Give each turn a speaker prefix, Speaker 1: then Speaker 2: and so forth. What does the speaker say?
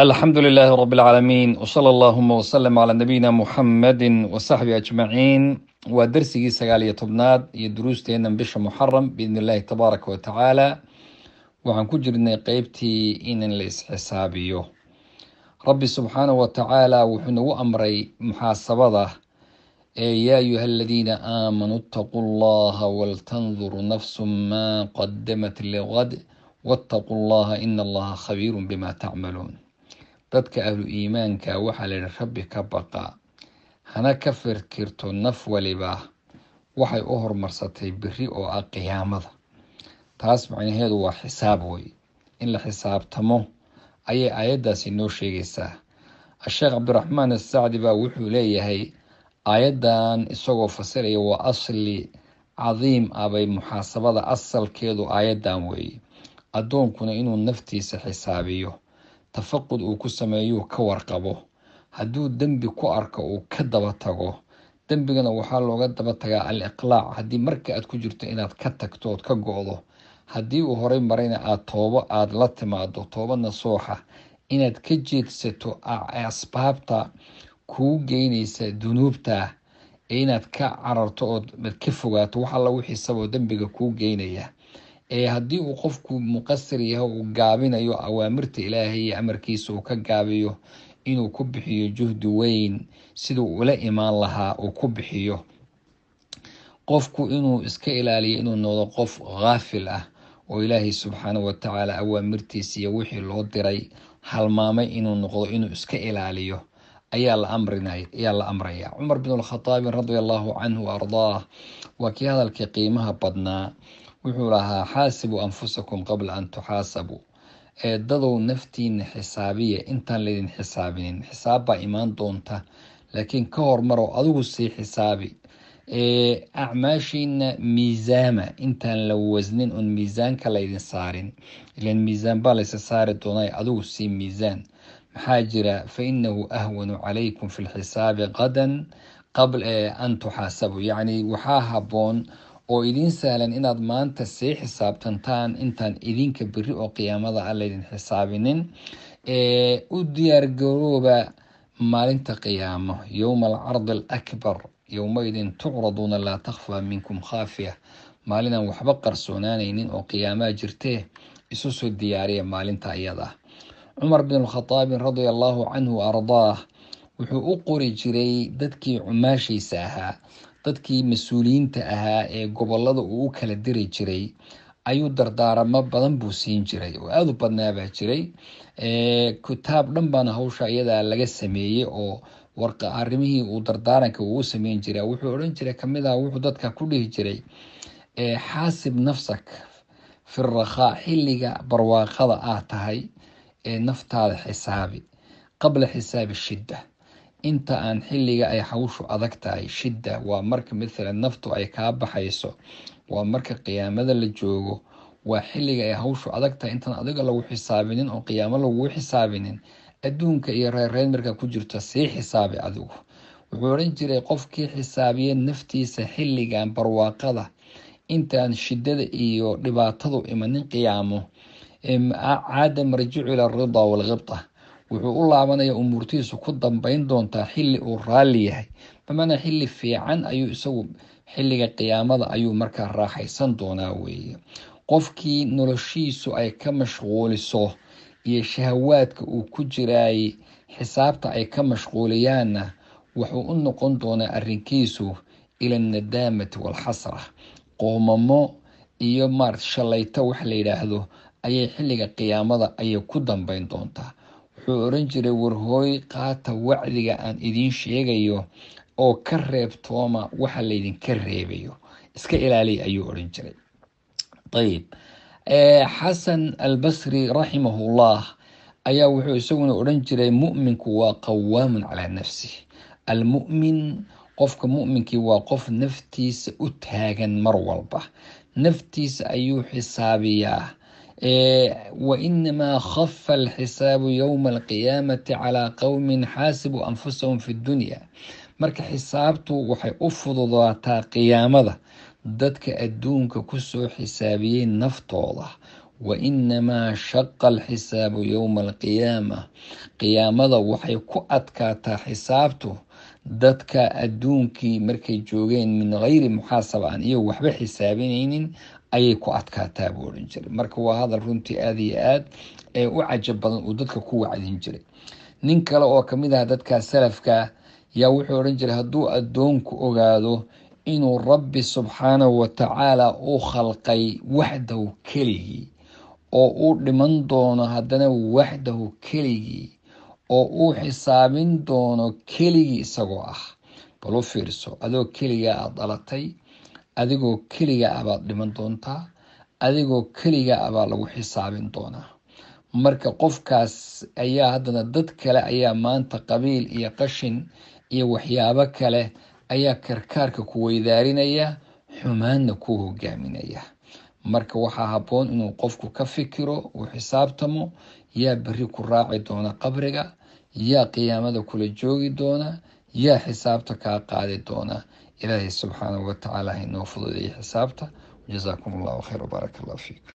Speaker 1: alxamdu lilaahi rab اlcaalamiin wsala allahuma wslm calaa nabiyina muxamadi wasaxbi ajmaciin waa darsigii sagaal iyo tobnaad iyo duruusteena bisha muxaram biidn illaahi tabaaraka watacaala waxaan ku jirnay qeybtii in la isxisaabiyo rabbi subxaanahu watacaala tacaala wuxuu nagu amray muxaasabada ee yaa ayuha aladiina aamanuu itaquu llaha waltandur nafsu maa qadamat ligad wاtaquu llaha in allaha khabiiru bima tacmaluun dadka ahlu iimaanka waxaa la layidhi rabbi ka baqa hana ka firkirto naf waliba waxay u hormarsatay beri oo ah qiyaamada taas macnaheedu waa xisaab wey in la xisaabtamo ayay aayaddaasi noo sheegaysaa asheekh cabdiraxmaan asacdi baa wuxuu leeyahay aayaddan isagoo fasiraya waa asli cadiim abay ah muxaasabada asalkeedu aayaddan weeye addoonkuna inuu naftiisa xisaabiyo tafaqud uu ku sameeyuu ka warqabo hadduu dembi ku arko uu ka daba tago dembigana waxaa looga daba tagaa al iqlaac haddii marka aad ku jirto inaad ka tagto ood ka go-do haddii uu horay marayna aad toobo aada la timaado toobo nasuuxa inaad ka jeedsato asbaabta kuu geynaysa dunuubta ee inaad ka cararto ood ka fogaato wax alla wixii saboo dembiga kuu geynaya haddii uu qofku muqasir yahay uu gaabinayo awaamirta ilaahay iyo amarkiisa uu ka gaabiyo inuu ku bixiyo juhdi weyn siduu ula imaan lahaa uu ku bixiyo qofku inuu iska ilaaliyo inuu noqdo qof kaafil ah oo ilaahay subxaanahu watacaala awaamirtiisa iyo wixii loo diray halmaamay inuu noqdo inuu iska ilaaliyo ayaa la amraya cumar bin alkhataabin radi allahu canhu ardaah waa kii hadalkii qiimaha badnaa wuxuu lahaa xaasibuu anfusakum qabla an tuxaasabuu eedadow naftiina xisaabiya intaan laydin xisaabinin xisaab baa imaan doonta laakiin ka hormarow adigu sii xisaabi acmaashiina miisaama intaan la wasnin oon miisaanka laydin saarin ilan miisaan baa laysa saari doonaa adigu sii miisaan maxaa jira fa inahu ahwanu calaykum fi lxisaabi qadan qabla an tuxaasabu yacni waxaa haboon oo idiin sahlan inaad maanta sii xisaabtantaan intaan idinka beri oo qiyaamada a ah laydin xisaabinin ee u diyaargarooba maalinta qiyaamo yowma alcardi alakbar yowmaidin tucraduuna laa takhfa minkum khaafiya maalinaan waxba qarsoonaanaynin oo qiyaamaa jirtee isu soo diyaariya maalinta iyada cumar bin alkhadaabin radia allaahu canhu ardaah wuxuu u qori jiray dadkii cumaashiisa ahaa dadkii mas-uuliyiinta ahaa ee gobolada uu u kala diri jiray ayuu dardaaramo badan buu siin jiray oo aada u badnaabaa jiray kitaab dhan baana hawsha iyadaa laga sameeyey oo warqa arimihii uu dardaaranka uu sameyn jiray wuxuu odhan jiray kamid ah, wuxuu dadka ku dhihi jiray xaasib nafsak firakhaa xilliga barwaaqada aad tahay ee naftaada xisaabi qabla xisaabi shidda inta aan xilliga ay hawshu adag tahay shidda waa marka maalan naftu ay kaa baxayso waa marka qiyaamada la joogo waa xilliga ay hawshu adag tahay intaan adiga lagu xisaabinin oo qiyaamo laguu xisaabinin adduunka iyo reerreyn markaa ku jirto sii xisaabi adigu wuxuu oran jiray qofkii xisaabiya naftiisa xilligan barwaaqada intaan shidada iyo dhibaatadu imanin qiyaamo caada marjicu ila aridaa wuxuu u laabanaya umuurtiisu ku dambeyn doontaa xilli uu raalli yahay bamana xilli fiican ayuu isagu xilliga qiyaamada ayuu markaa raaxaysan doonaa weeye qofkii noloshiisu ay ka mashquuliso iyo shahawaadka uu ku jiraay xisaabta ay ka mashquuliyaanna wuxuu u noqon doonaa arinkiisu ila nadaamati walxasra qoomamo iyo marat shalayto wax la yidhaahdo ayay xilliga qiyaamada ayay ku dambeyn doontaa wuxuu oran jiray warhooy qaata wacdiga aan idiin sheegayo oo ka reebtooma waxa laydinka reebayo iska ilaali ayuu oran jiray ayib eh, xasan albasri raximahullah ayaa wuxuu isaguna odhan jiray mu'minku waa qawaamun calaa nafsih almu'min qofka mu'minkii waa qof naftiisa u taagan mar walba naftiisa ayuu xisaabiyaa وإنما خف الحساب يوم القيامة على قوم xaasibuu أنfusahum fi الdunya marka xisaabtu waxay u fududaataa qiyaamada dadka adduunka kusoo xisaabiyey naftooda wainamaa shaqa alxisaabu yowma alqiyaama qiyaamada waxay ku adkaataa xisaabtu dadka adduunkii markay joogeen min geyri muxaasabaan iyo waxba xisaabinaynin ayay ku adkaataa buu odhan jiray marka waa hadal runtii aada iyo aad ee u cajab badan uu dadka ku wacdin jiray nin kale oo kamid ah dadkaa salafkaa yaa wuxuu odhan jiray hadduu addoonku ogaado inuu rabbi subxaanahu wa uu khalqay waxdahu keligii oo uu dhiman doono haddana waxdahu keligii oo uu xisaabin doono keligii isagoo ah bal u fiirso adoo keligaa aad dhalatay adigoo keliga abaad ah dhiman doontaa adigoo keliga abaa ah lagu xisaabin doonaa marka qofkaas ayaa haddana dad kale ayaa maanta qabiil iyo qashin iyo waxyaabo kale ayaa karkaarka ku weydaarinaya xumaanna ku hogaaminaya marka waxaa haboon inuu qofku ka fikiro uu xisaabtamo yaa beri ku raaci doona qabriga yaa qiyaamada kula joogi doona yaa xisaabta kaa qaadi doona ilaahay subxaanahu watacaala hainoo fududeeyay xisaabta wajasaakum allahu khayr wbaarak allah fiikum